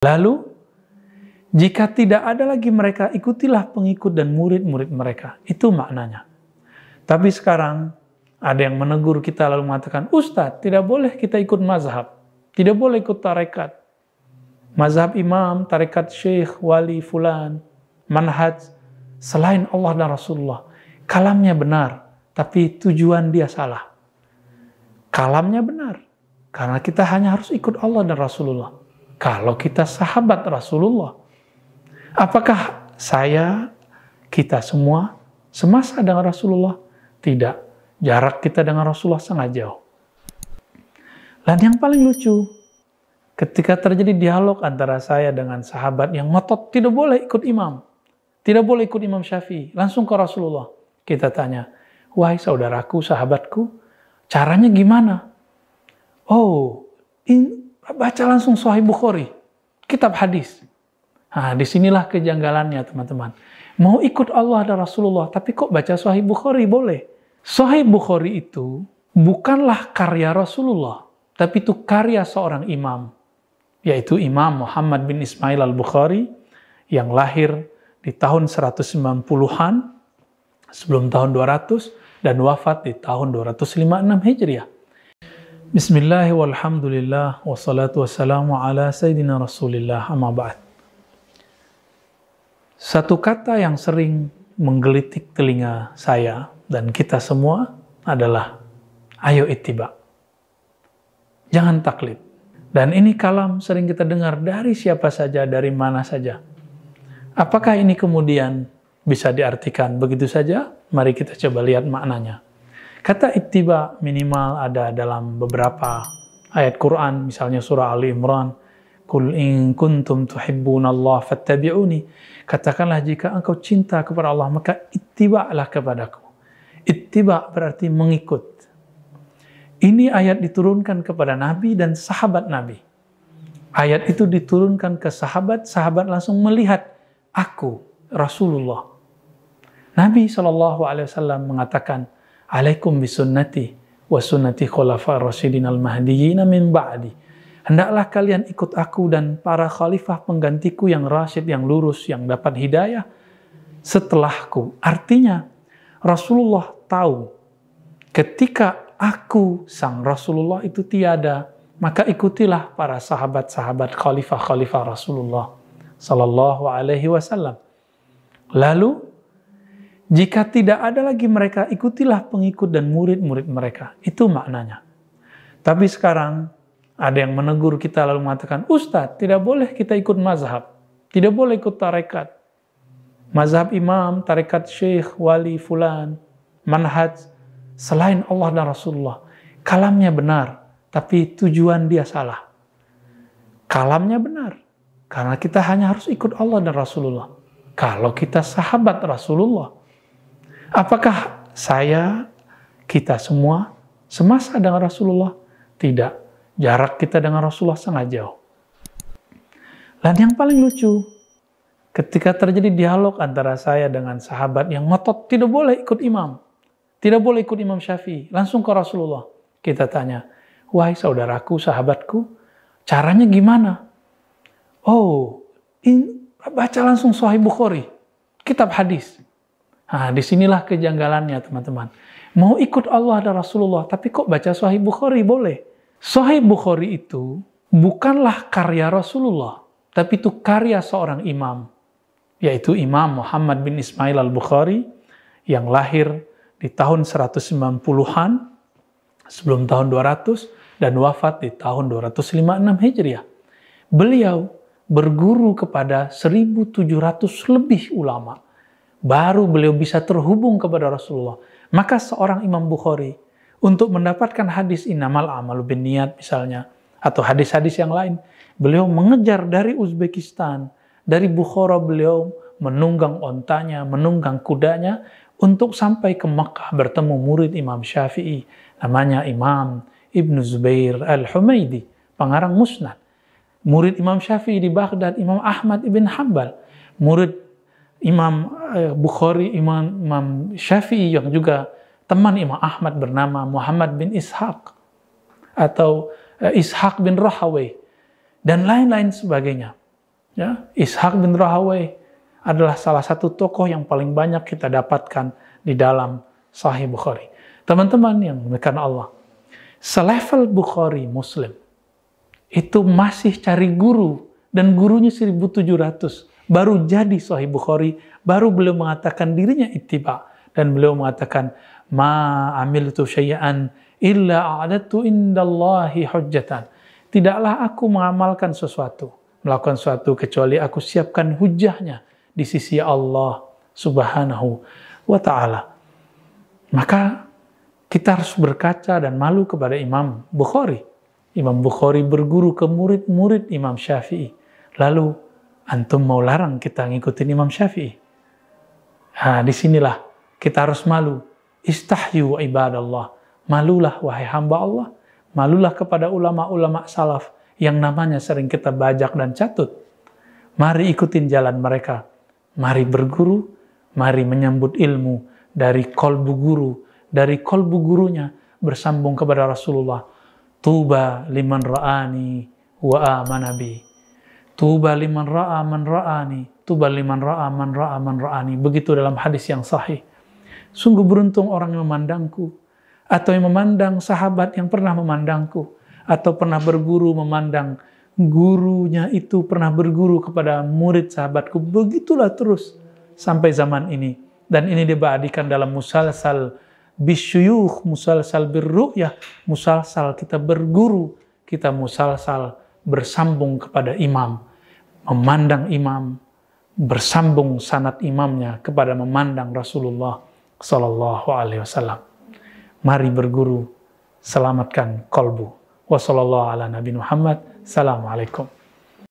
Lalu, jika tidak ada lagi mereka, ikutilah pengikut dan murid-murid mereka. Itu maknanya. Tapi sekarang, ada yang menegur kita lalu mengatakan, Ustadz, tidak boleh kita ikut mazhab. Tidak boleh ikut tarekat. Mazhab imam, tarekat syekh, wali, fulan, manhaj, selain Allah dan Rasulullah. Kalamnya benar, tapi tujuan dia salah. Kalamnya benar, karena kita hanya harus ikut Allah dan Rasulullah kalau kita sahabat Rasulullah, apakah saya, kita semua semasa dengan Rasulullah? Tidak. Jarak kita dengan Rasulullah sangat jauh. Dan yang paling lucu, ketika terjadi dialog antara saya dengan sahabat yang ngotot tidak boleh ikut imam. Tidak boleh ikut Imam Syafi'i. Langsung ke Rasulullah. Kita tanya, wahai saudaraku, sahabatku, caranya gimana? Oh, in, Baca langsung Sahih Bukhari, kitab hadis. Nah, disinilah kejanggalannya teman-teman. Mau ikut Allah dan Rasulullah, tapi kok baca Sahih Bukhari? Boleh. Sahih Bukhari itu bukanlah karya Rasulullah, tapi itu karya seorang imam, yaitu Imam Muhammad bin Ismail al-Bukhari yang lahir di tahun 190-an sebelum tahun 200 dan wafat di tahun 256 Hijriah. Bismillah walhamdulillah wassalatu wassalamu ala sayyidina rasulillah amma ba'd. Satu kata yang sering menggelitik telinga saya dan kita semua adalah ayo ittiba. Jangan taklid. Dan ini kalam sering kita dengar dari siapa saja, dari mana saja. Apakah ini kemudian bisa diartikan begitu saja? Mari kita coba lihat maknanya. Kata ittiba minimal ada dalam beberapa ayat Quran, misalnya surah Ali Imran, Kul in kuntum Allah fattabi'uni. Katakanlah jika engkau cinta kepada Allah, maka ittiba'lah kepadaku. Ittiba berarti mengikut. Ini ayat diturunkan kepada Nabi dan sahabat Nabi. Ayat itu diturunkan ke sahabat, sahabat langsung melihat aku, Rasulullah. Nabi Shallallahu Alaihi Wasallam mengatakan, alaikum bisunnati wa sunnati khulafa rasyidin al min ba'di. Hendaklah kalian ikut aku dan para khalifah penggantiku yang rasyid, yang lurus, yang dapat hidayah setelahku. Artinya, Rasulullah tahu ketika aku, sang Rasulullah itu tiada, maka ikutilah para sahabat-sahabat khalifah-khalifah Rasulullah Sallallahu Alaihi Wasallam. Lalu jika tidak ada lagi mereka, ikutilah pengikut dan murid-murid mereka. Itu maknanya. Tapi sekarang ada yang menegur kita lalu mengatakan, Ustadz, tidak boleh kita ikut mazhab. Tidak boleh ikut tarekat. Mazhab imam, tarekat syekh, wali, fulan, manhaj, selain Allah dan Rasulullah. Kalamnya benar, tapi tujuan dia salah. Kalamnya benar, karena kita hanya harus ikut Allah dan Rasulullah. Kalau kita sahabat Rasulullah, Apakah saya, kita semua semasa dengan Rasulullah? Tidak. Jarak kita dengan Rasulullah sangat jauh. Dan yang paling lucu, ketika terjadi dialog antara saya dengan sahabat yang ngotot tidak boleh ikut imam. Tidak boleh ikut Imam Syafi'i. Langsung ke Rasulullah. Kita tanya, wahai saudaraku, sahabatku, caranya gimana? Oh, in, baca langsung Sahih Bukhari, kitab hadis. Nah, disinilah kejanggalannya teman-teman. Mau ikut Allah dan Rasulullah, tapi kok baca Sahih Bukhari? Boleh. Sahih Bukhari itu bukanlah karya Rasulullah, tapi itu karya seorang imam, yaitu Imam Muhammad bin Ismail al-Bukhari yang lahir di tahun 190-an sebelum tahun 200 dan wafat di tahun 256 Hijriah. Beliau berguru kepada 1700 lebih ulama baru beliau bisa terhubung kepada Rasulullah. Maka seorang Imam Bukhari untuk mendapatkan hadis inamal amalu bin niat misalnya atau hadis-hadis yang lain, beliau mengejar dari Uzbekistan, dari Bukhara beliau menunggang ontanya, menunggang kudanya untuk sampai ke Mekah bertemu murid Imam Syafi'i namanya Imam Ibn Zubair Al-Humaidi, pengarang Musnad. Murid Imam Syafi'i di Baghdad, Imam Ahmad ibn Hambal. Murid Imam eh, Bukhari, Imam, Imam Syafi'i yang juga teman Imam Ahmad bernama Muhammad bin Ishaq atau eh, Ishaq bin Rahawai dan lain-lain sebagainya. Ya, Ishaq bin Rahawai adalah salah satu tokoh yang paling banyak kita dapatkan di dalam Sahih Bukhari. Teman-teman yang menekan Allah, selevel Bukhari Muslim itu masih cari guru dan gurunya 1700 baru jadi Sahih Bukhari, baru beliau mengatakan dirinya ittiba dan beliau mengatakan ma amiltu syai'an illa a'adatu indallahi hujjatan. Tidaklah aku mengamalkan sesuatu, melakukan sesuatu kecuali aku siapkan hujahnya di sisi Allah Subhanahu wa taala. Maka kita harus berkaca dan malu kepada Imam Bukhari. Imam Bukhari berguru ke murid-murid Imam Syafi'i. Lalu Antum mau larang kita ngikutin Imam Syafi'i. Nah, disinilah kita harus malu. Istahyu ibadallah. Malulah wahai hamba Allah. Malulah kepada ulama-ulama salaf yang namanya sering kita bajak dan catut. Mari ikutin jalan mereka. Mari berguru, mari menyambut ilmu dari kolbu guru, dari kolbu gurunya bersambung kepada Rasulullah. Tuba liman ra'ani wa amanabi. Tuba liman ra'a man ra'ani. Tuba liman ra'a man ra'a man ra'ani. Begitu dalam hadis yang sahih. Sungguh beruntung orang yang memandangku. Atau yang memandang sahabat yang pernah memandangku. Atau pernah berguru memandang gurunya itu pernah berguru kepada murid sahabatku. Begitulah terus sampai zaman ini. Dan ini dibadikan dalam musalsal bisyuyuh, musalsal birru'yah, musalsal kita berguru, kita musalsal bersambung kepada imam memandang imam, bersambung sanat imamnya kepada memandang Rasulullah Sallallahu Alaihi Wasallam. Mari berguru, selamatkan kolbu. Wassalamualaikum